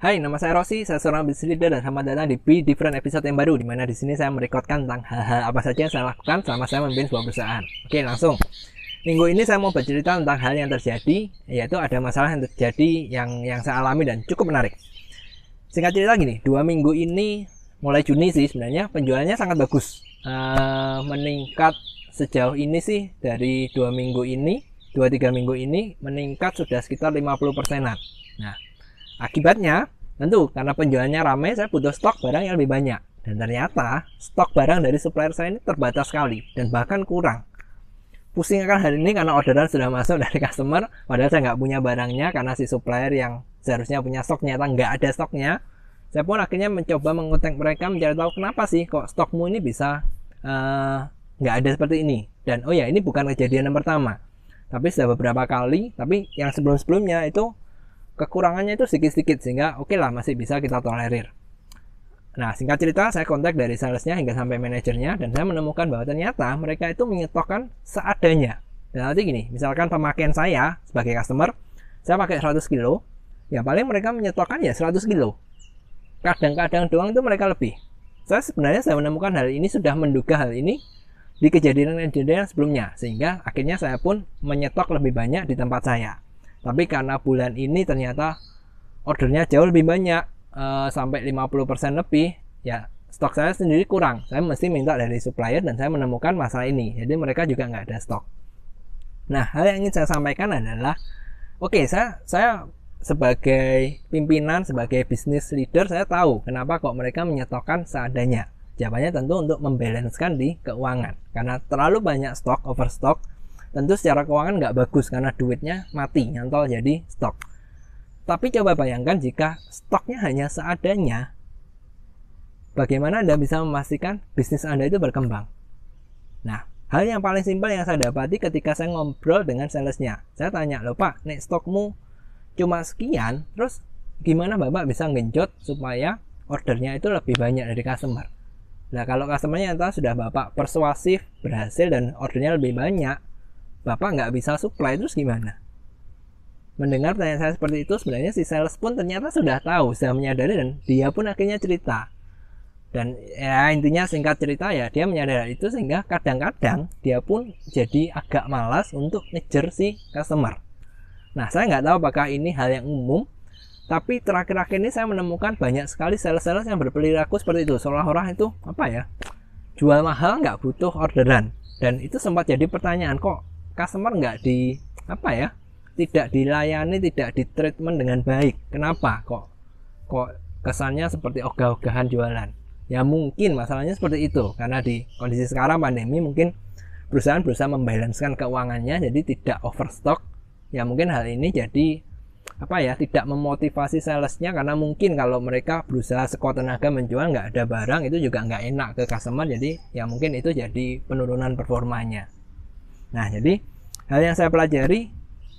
Hai, nama saya Rosi. saya seorang business leader dan selamat datang di P Different episode yang baru, di mana di sini saya merekodkan tentang hal-hal apa saja yang saya lakukan selama saya memimpin sebuah perusahaan. Oke, langsung. Minggu ini saya mau bercerita tentang hal yang terjadi, yaitu ada masalah yang terjadi yang yang saya alami dan cukup menarik. Singkat cerita gini, dua minggu ini, mulai Juni sih sebenarnya, penjualannya sangat bagus. Uh, meningkat sejauh ini sih, dari dua minggu ini, dua tiga minggu ini, meningkat sudah sekitar 50 persenan. Nah, Akibatnya, tentu karena penjualannya ramai, saya butuh stok barang yang lebih banyak. Dan ternyata, stok barang dari supplier saya ini terbatas sekali, dan bahkan kurang. Pusing akan hari ini karena orderan sudah masuk dari customer, padahal saya nggak punya barangnya karena si supplier yang seharusnya punya stok, ternyata nggak ada stoknya. Saya pun akhirnya mencoba mengutek mereka mencari tahu kenapa sih kok stokmu ini bisa uh, nggak ada seperti ini. Dan oh ya, ini bukan kejadian yang pertama. Tapi sudah beberapa kali, tapi yang sebelum-sebelumnya itu kekurangannya itu sedikit-sedikit sehingga oke okay lah masih bisa kita tolerir. Nah, singkat cerita, saya kontak dari salesnya hingga sampai manajernya, dan saya menemukan bahwa ternyata mereka itu menyetokkan seadanya. Dan nanti gini, misalkan pemakaian saya sebagai customer, saya pakai 100 kilo, ya paling mereka menyetokkan ya 100 kilo. Kadang-kadang doang itu mereka lebih. Saya sebenarnya saya menemukan hal ini, sudah menduga hal ini di kejadian-kejadian sebelumnya, sehingga akhirnya saya pun menyetok lebih banyak di tempat saya tapi karena bulan ini ternyata ordernya jauh lebih banyak uh, sampai 50% lebih ya stok saya sendiri kurang saya mesti minta dari supplier dan saya menemukan masalah ini jadi mereka juga nggak ada stok nah hal yang ingin saya sampaikan adalah oke okay, saya saya sebagai pimpinan sebagai bisnis leader saya tahu kenapa kok mereka menyetokkan seadanya jawabannya tentu untuk membalancekan di keuangan karena terlalu banyak stok overstock tentu secara keuangan nggak bagus karena duitnya mati nyantol jadi stok tapi coba bayangkan jika stoknya hanya seadanya bagaimana anda bisa memastikan bisnis anda itu berkembang nah hal yang paling simpel yang saya dapati ketika saya ngobrol dengan salesnya saya tanya loh pak nih stokmu cuma sekian terus gimana bapak bisa ngejot supaya ordernya itu lebih banyak dari customer nah kalau customernya entah sudah bapak persuasif berhasil dan ordernya lebih banyak Bapak nggak bisa supply terus gimana? Mendengar tanya saya seperti itu, sebenarnya si sales pun ternyata sudah tahu, sudah menyadari dan dia pun akhirnya cerita. Dan ya intinya singkat cerita ya, dia menyadari itu sehingga kadang-kadang dia pun jadi agak malas untuk ngejar si customer. Nah, saya nggak tahu apakah ini hal yang umum, tapi terakhir-akhir ini saya menemukan banyak sekali sales-sales yang berperilaku seperti itu. Seolah-olah itu apa ya? Jual mahal nggak butuh orderan. Dan itu sempat jadi pertanyaan kok customer nggak di apa ya tidak dilayani tidak di treatment dengan baik kenapa kok kok kesannya seperti ogah-ogahan jualan ya mungkin masalahnya seperti itu karena di kondisi sekarang pandemi mungkin perusahaan berusaha membalancekan keuangannya jadi tidak overstock ya mungkin hal ini jadi apa ya tidak memotivasi salesnya karena mungkin kalau mereka berusaha sekuat tenaga menjual nggak ada barang itu juga nggak enak ke customer jadi ya mungkin itu jadi penurunan performanya Nah, jadi hal yang saya pelajari,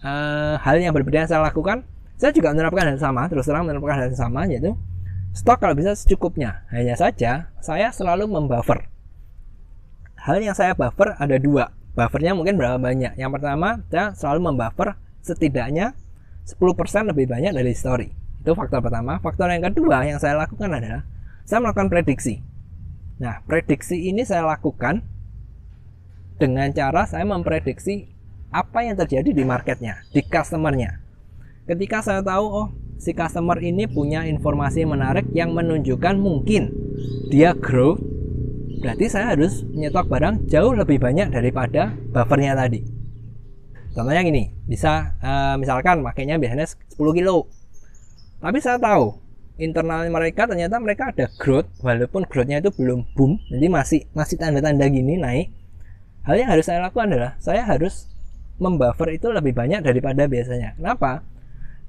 uh, hal yang berbeda yang saya lakukan, saya juga menerapkan hal yang sama, terus terang menerapkan hal yang sama, yaitu stok kalau bisa secukupnya. Hanya saja, saya selalu membuffer. Hal yang saya buffer ada dua. Buffernya mungkin berapa banyak. Yang pertama, saya selalu membuffer setidaknya 10% lebih banyak dari story. Itu faktor pertama. Faktor yang kedua yang saya lakukan adalah saya melakukan prediksi. Nah, prediksi ini saya lakukan dengan cara saya memprediksi apa yang terjadi di marketnya, di customernya. Ketika saya tahu, oh si customer ini punya informasi menarik yang menunjukkan mungkin dia grow, berarti saya harus menyetok barang jauh lebih banyak daripada buffernya tadi. Contohnya gini, bisa uh, misalkan makanya biasanya 10 kilo. Tapi saya tahu internal mereka ternyata mereka ada growth walaupun growthnya itu belum boom, jadi masih masih tanda-tanda gini naik hal yang harus saya lakukan adalah saya harus membuffer itu lebih banyak daripada biasanya. Kenapa?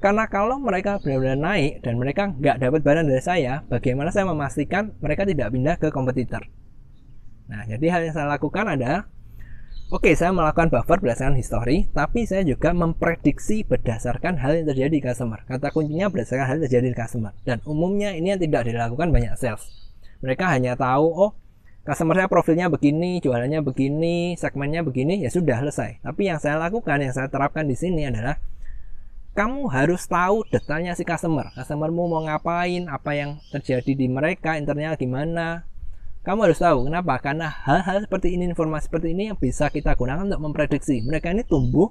Karena kalau mereka benar-benar naik dan mereka nggak dapat barang dari saya, bagaimana saya memastikan mereka tidak pindah ke kompetitor? Nah, jadi hal yang saya lakukan adalah, oke, okay, saya melakukan buffer berdasarkan history, tapi saya juga memprediksi berdasarkan hal yang terjadi di customer. Kata kuncinya berdasarkan hal yang terjadi di customer. Dan umumnya ini yang tidak dilakukan banyak sales. Mereka hanya tahu, oh, customer saya profilnya begini, jualannya begini, segmennya begini, ya sudah selesai. Tapi yang saya lakukan, yang saya terapkan di sini adalah kamu harus tahu detailnya si customer. Customermu mau ngapain, apa yang terjadi di mereka, internal gimana. Kamu harus tahu kenapa? Karena hal-hal seperti ini, informasi seperti ini yang bisa kita gunakan untuk memprediksi mereka ini tumbuh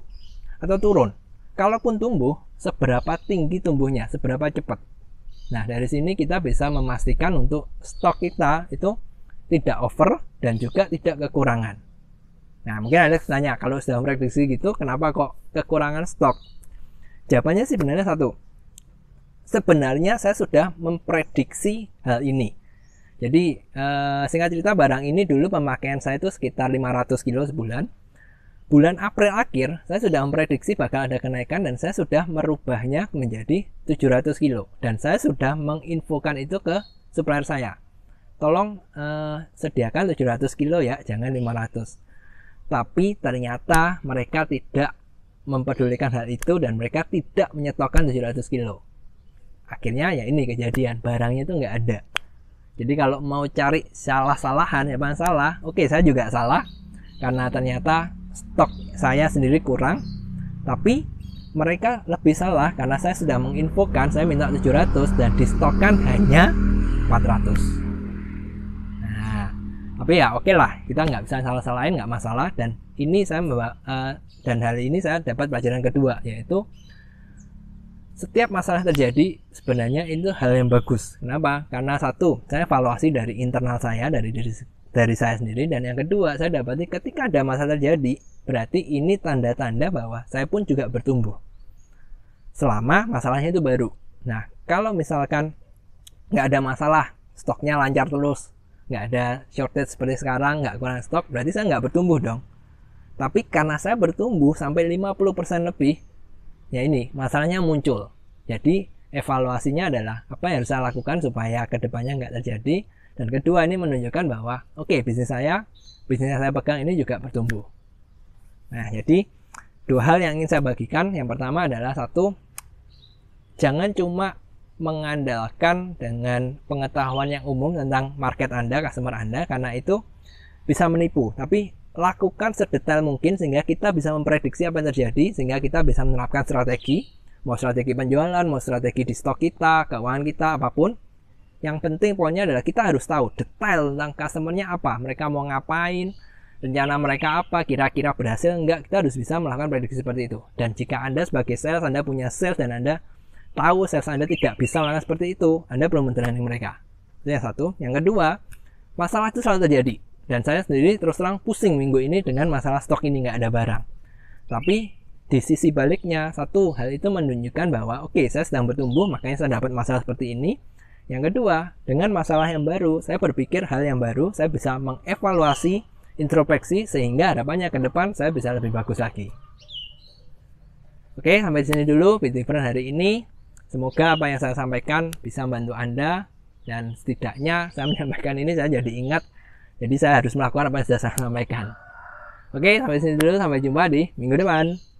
atau turun. Kalaupun tumbuh, seberapa tinggi tumbuhnya, seberapa cepat. Nah, dari sini kita bisa memastikan untuk stok kita itu tidak over dan juga tidak kekurangan. Nah, mungkin Alex nanya, kalau sudah memprediksi gitu, kenapa kok kekurangan stok? Jawabannya sih sebenarnya satu. Sebenarnya saya sudah memprediksi hal ini. Jadi, eh, singkat cerita, barang ini dulu pemakaian saya itu sekitar 500 kilo sebulan. Bulan April akhir, saya sudah memprediksi bakal ada kenaikan dan saya sudah merubahnya menjadi 700 kilo. Dan saya sudah menginfokan itu ke supplier saya tolong uh, sediakan 700 kilo ya, jangan 500. Tapi ternyata mereka tidak mempedulikan hal itu dan mereka tidak menyetokkan 700 kilo. Akhirnya ya ini kejadian, barangnya itu nggak ada. Jadi kalau mau cari salah-salahan ya bang salah, oke saya juga salah karena ternyata stok saya sendiri kurang. Tapi mereka lebih salah karena saya sudah menginfokan saya minta 700 dan distokkan hanya 400 tapi ya oke okay lah kita nggak bisa salah-salahin nggak masalah dan ini saya membawa, uh, dan hal ini saya dapat pelajaran kedua yaitu setiap masalah terjadi sebenarnya itu hal yang bagus kenapa karena satu saya evaluasi dari internal saya dari diri dari saya sendiri dan yang kedua saya dapati ketika ada masalah terjadi berarti ini tanda-tanda bahwa saya pun juga bertumbuh selama masalahnya itu baru nah kalau misalkan nggak ada masalah stoknya lancar terus nggak ada shortage seperti sekarang, nggak kurang stok, berarti saya nggak bertumbuh dong. Tapi karena saya bertumbuh sampai 50% lebih, ya ini masalahnya muncul. Jadi evaluasinya adalah apa yang saya lakukan supaya kedepannya nggak terjadi. Dan kedua ini menunjukkan bahwa oke okay, bisnis saya, bisnis yang saya pegang ini juga bertumbuh. Nah jadi dua hal yang ingin saya bagikan. Yang pertama adalah satu, jangan cuma mengandalkan dengan pengetahuan yang umum tentang market Anda, customer Anda, karena itu bisa menipu. Tapi lakukan sedetail mungkin sehingga kita bisa memprediksi apa yang terjadi, sehingga kita bisa menerapkan strategi, mau strategi penjualan, mau strategi di stok kita, keuangan kita, apapun. Yang penting pokoknya adalah kita harus tahu detail tentang customernya apa, mereka mau ngapain, rencana mereka apa, kira-kira berhasil enggak, kita harus bisa melakukan prediksi seperti itu. Dan jika Anda sebagai sales, Anda punya sales dan Anda tahu sales Anda tidak bisa melakukan seperti itu, Anda perlu menerima mereka. Itu yang satu. Yang kedua, masalah itu selalu terjadi. Dan saya sendiri terus terang pusing minggu ini dengan masalah stok ini nggak ada barang. Tapi di sisi baliknya, satu hal itu menunjukkan bahwa oke okay, saya sedang bertumbuh, makanya saya dapat masalah seperti ini. Yang kedua, dengan masalah yang baru, saya berpikir hal yang baru, saya bisa mengevaluasi, introspeksi, sehingga harapannya ke depan saya bisa lebih bagus lagi. Oke, sampai sini dulu video hari ini. Semoga apa yang saya sampaikan bisa membantu Anda dan setidaknya saya menyampaikan ini saya jadi ingat jadi saya harus melakukan apa yang sudah saya sampaikan. Oke, sampai sini dulu sampai jumpa di minggu depan.